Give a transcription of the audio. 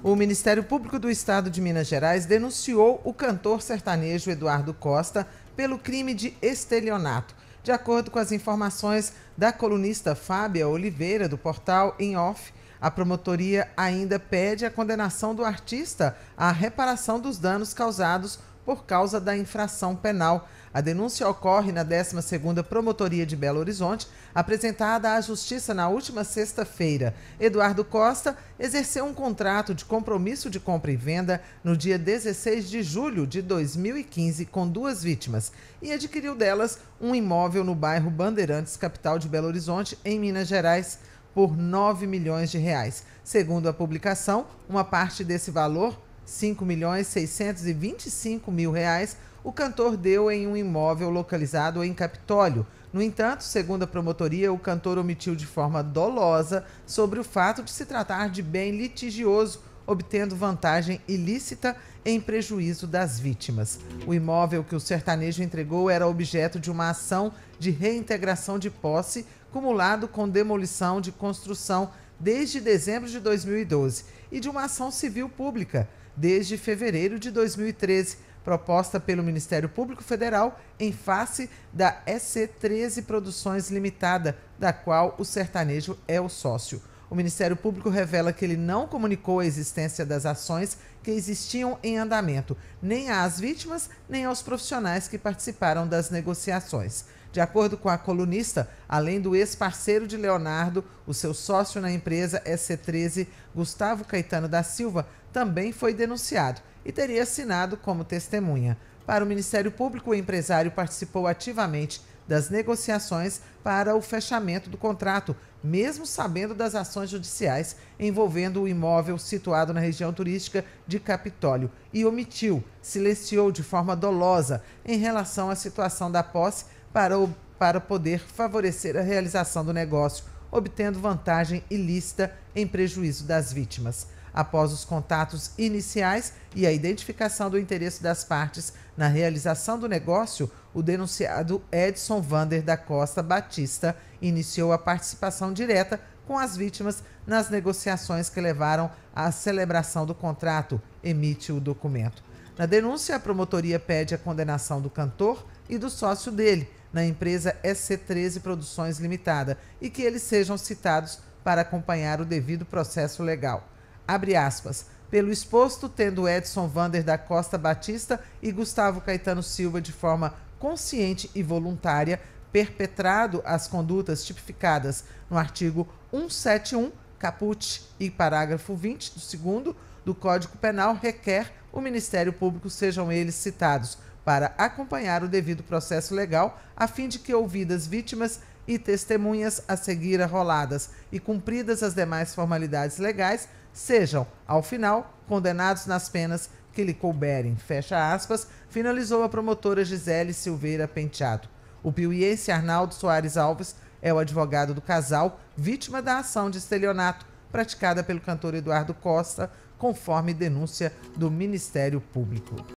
O Ministério Público do Estado de Minas Gerais denunciou o cantor sertanejo Eduardo Costa pelo crime de estelionato. De acordo com as informações da colunista Fábia Oliveira, do portal Em Off, a promotoria ainda pede a condenação do artista à reparação dos danos causados por causa da infração penal. A denúncia ocorre na 12ª Promotoria de Belo Horizonte, apresentada à Justiça na última sexta-feira. Eduardo Costa exerceu um contrato de compromisso de compra e venda no dia 16 de julho de 2015 com duas vítimas e adquiriu delas um imóvel no bairro Bandeirantes, capital de Belo Horizonte, em Minas Gerais, por 9 milhões de reais. Segundo a publicação, uma parte desse valor 5 milhões mil reais o cantor deu em um imóvel localizado em Capitólio. No entanto, segundo a promotoria, o cantor omitiu de forma dolosa sobre o fato de se tratar de bem litigioso, obtendo vantagem ilícita em prejuízo das vítimas. O imóvel que o sertanejo entregou era objeto de uma ação de reintegração de posse, cumulado com demolição de construção desde dezembro de 2012 e de uma ação civil pública desde fevereiro de 2013, proposta pelo Ministério Público Federal em face da EC13 Produções Limitada, da qual o sertanejo é o sócio. O Ministério Público revela que ele não comunicou a existência das ações que existiam em andamento, nem às vítimas, nem aos profissionais que participaram das negociações. De acordo com a colunista, além do ex-parceiro de Leonardo, o seu sócio na empresa ec 13 Gustavo Caetano da Silva, também foi denunciado e teria assinado como testemunha. Para o Ministério Público, o empresário participou ativamente das negociações para o fechamento do contrato, mesmo sabendo das ações judiciais envolvendo o imóvel situado na região turística de Capitólio, e omitiu, silenciou de forma dolosa em relação à situação da posse para, o, para poder favorecer a realização do negócio, obtendo vantagem ilícita em prejuízo das vítimas. Após os contatos iniciais e a identificação do interesse das partes na realização do negócio, o denunciado Edson Vander da Costa Batista iniciou a participação direta com as vítimas nas negociações que levaram à celebração do contrato, emite o documento. Na denúncia, a promotoria pede a condenação do cantor e do sócio dele, na empresa SC13 Produções Limitada, e que eles sejam citados para acompanhar o devido processo legal. Abre aspas. Pelo exposto, tendo Edson Vander da Costa Batista e Gustavo Caetano Silva de forma consciente e voluntária perpetrado as condutas tipificadas no artigo 171, caput e parágrafo 20 do segundo do Código Penal requer o Ministério Público sejam eles citados para acompanhar o devido processo legal, a fim de que ouvidas vítimas e testemunhas a seguir arroladas e cumpridas as demais formalidades legais, sejam, ao final, condenados nas penas que lhe couberem. Fecha aspas, finalizou a promotora Gisele Silveira Penteado. O piuiense Arnaldo Soares Alves é o advogado do casal, vítima da ação de estelionato praticada pelo cantor Eduardo Costa conforme denúncia do Ministério Público.